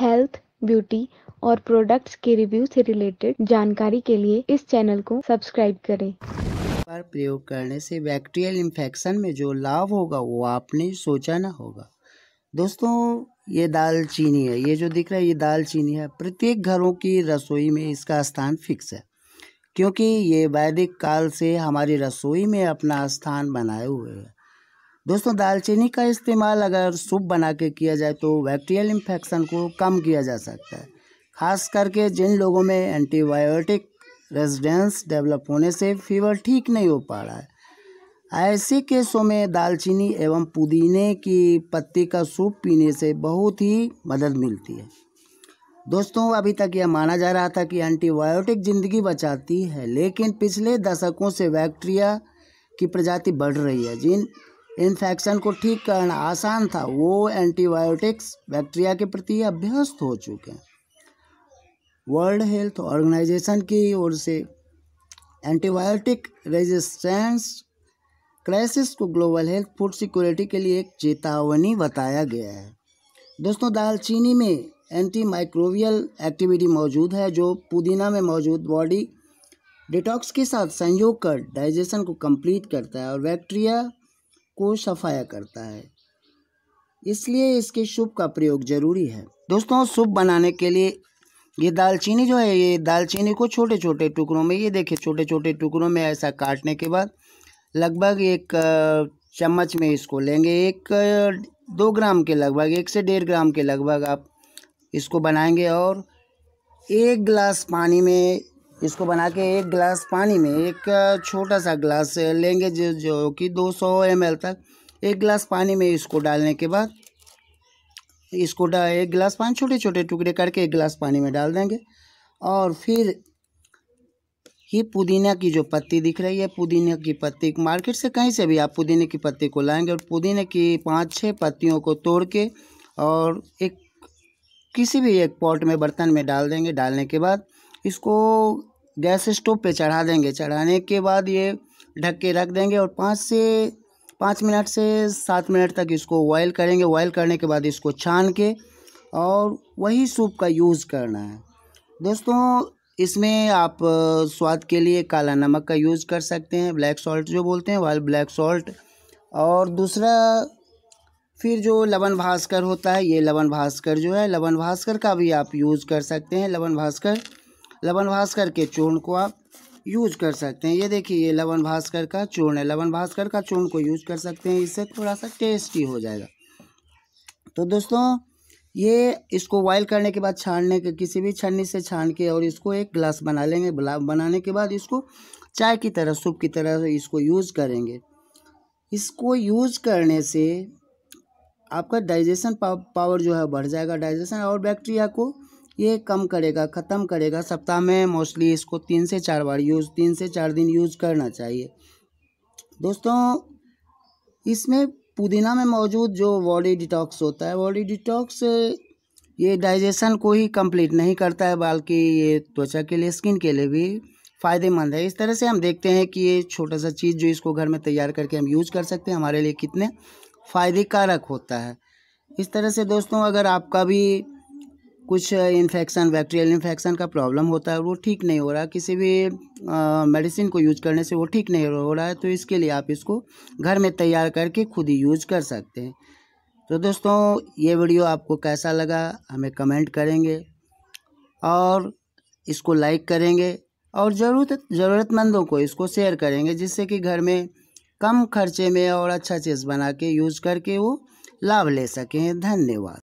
health beauty और products के review से रिलेटेड जानकारी के लिए इस चैनल को सब्सक्राइब करें पर प्रयोग करने से बैक्टीरियल इन्फेक्शन में जो लाभ होगा वो आपने सोचा ना होगा दोस्तों ये दालचीनी है ये जो दिख रहा है ये दालचीनी है प्रत्येक घरों की रसोई में इसका स्थान फिक्स है क्योंकि ये वैदिक काल से हमारी रसोई में अपना स्थान बनाए हुए है दोस्तों दालचीनी का इस्तेमाल अगर सूप बना के किया जाए तो बैक्टीरियल इन्फेक्शन को कम किया जा सकता है खास करके जिन लोगों में एंटीबायोटिक रेजिडेंस डेवलप होने से फीवर ठीक नहीं हो पा रहा है ऐसे केसों में दालचीनी एवं पुदीने की पत्ती का सूप पीने से बहुत ही मदद मिलती है दोस्तों अभी तक यह माना जा रहा था कि एंटीबायोटिक ज़िंदगी बचाती है लेकिन पिछले दशकों से बैक्टीरिया की प्रजाति बढ़ रही है जिन इन्फेक्शन को ठीक करना आसान था वो एंटीबायोटिक्स बैक्टीरिया के प्रति अभ्यस्त हो चुके हैं वर्ल्ड हेल्थ ऑर्गेनाइजेशन की ओर से एंटीबायोटिक रेजिस्टेंस क्राइसिस को ग्लोबल हेल्थ फूड सिक्योरिटी के लिए एक चेतावनी बताया गया है दोस्तों दालचीनी में एंटी माइक्रोवियल एक्टिविटी मौजूद है जो पुदीना में मौजूद बॉडी डिटॉक्स के साथ संयोग कर डाइजेशन को कंप्लीट करता है और बैक्टीरिया को सफाया करता है इसलिए इसके शुभ का प्रयोग जरूरी है दोस्तों शुभ बनाने के लिए ये दालचीनी जो है ये दालचीनी को छोटे छोटे टुकड़ों में ये देखिए छोटे छोटे टुकड़ों में ऐसा काटने के बाद लगभग एक चम्मच में इसको लेंगे एक दो ग्राम के लगभग एक से डेढ़ ग्राम के लगभग आप इसको बनाएंगे और एक गिलास पानी में इसको बना के एक गिलास पानी में एक छोटा सा गिलास लेंगे जो जो कि 200 सौ तक एक गिलास पानी में इसको डालने के बाद इसको एक गिलास पानी छोटे छोटे टुकड़े करके एक गिलास पानी में डाल देंगे और फिर ये पुदीना की जो पत्ती दिख रही है पुदीने की पत्ती मार्केट से कहीं से भी आप पुदीने की पत्ती को लाएंगे और पुदीने की पाँच छः पत्तियों को तोड़ के और एक किसी भी एक पॉट में बर्तन में डाल देंगे डालने के बाद इसको गैस स्टोव पे चढ़ा देंगे चढ़ाने के बाद ये ढक के रख देंगे और पाँच से पाँच मिनट से सात मिनट तक इसको बॉयल करेंगे बॉयल करने के बाद इसको छान के और वही सूप का यूज़ करना है दोस्तों इसमें आप स्वाद के लिए काला नमक का यूज़ कर सकते हैं ब्लैक सॉल्ट जो बोलते हैं वह ब्लैक सॉल्ट और दूसरा फिर जो लवन भास्कर होता है ये लवन भास्कर जो है लवन भास्कर का भी आप यूज़ कर सकते हैं लवन भास्कर लवन भास्कर के चूर्ण को आप यूज कर सकते हैं ये देखिए ये लवन भास्कर का चूर्ण है लवन भास्कर का चूर्ण को यूज कर सकते हैं इससे थोड़ा सा टेस्टी हो जाएगा तो दोस्तों ये इसको बॉयल करने के बाद छानने के किसी भी छन्नी से छान के और इसको एक ग्लास बना लेंगे बनाने के बाद इसको चाय की तरह सूप की तरह इसको यूज़ करेंगे इसको यूज़ करने से आपका डाइजेशन पावर जो है बढ़ जाएगा डाइजेशन और बैक्टीरिया को ये कम करेगा ख़त्म करेगा सप्ताह में मोस्टली इसको तीन से चार बार यूज़ तीन से चार दिन यूज़ करना चाहिए दोस्तों इसमें पुदीना में मौजूद जो बॉडी डिटॉक्स होता है बॉडी डिटॉक्स ये डाइजेशन को ही कंप्लीट नहीं करता है बल्कि ये त्वचा के लिए स्किन के लिए भी फ़ायदेमंद है इस तरह से हम देखते हैं कि ये छोटा सा चीज़ जो इसको घर में तैयार करके हम यूज़ कर सकते हैं हमारे लिए कितने फ़ायदेकारक होता है इस तरह से दोस्तों अगर आपका भी कुछ इन्फेक्शन बैक्टीरियल इन्फेक्शन का प्रॉब्लम होता है वो ठीक नहीं हो रहा किसी भी मेडिसिन को यूज करने से वो ठीक नहीं हो रहा है तो इसके लिए आप इसको घर में तैयार करके खुद ही यूज कर सकते हैं तो दोस्तों ये वीडियो आपको कैसा लगा हमें कमेंट करेंगे और इसको लाइक करेंगे और ज़रूरत ज़रूरतमंदों को इसको शेयर करेंगे जिससे कि घर में कम खर्चे में और अच्छा चीज़ बना के यूज़ करके वो लाभ ले सकें धन्यवाद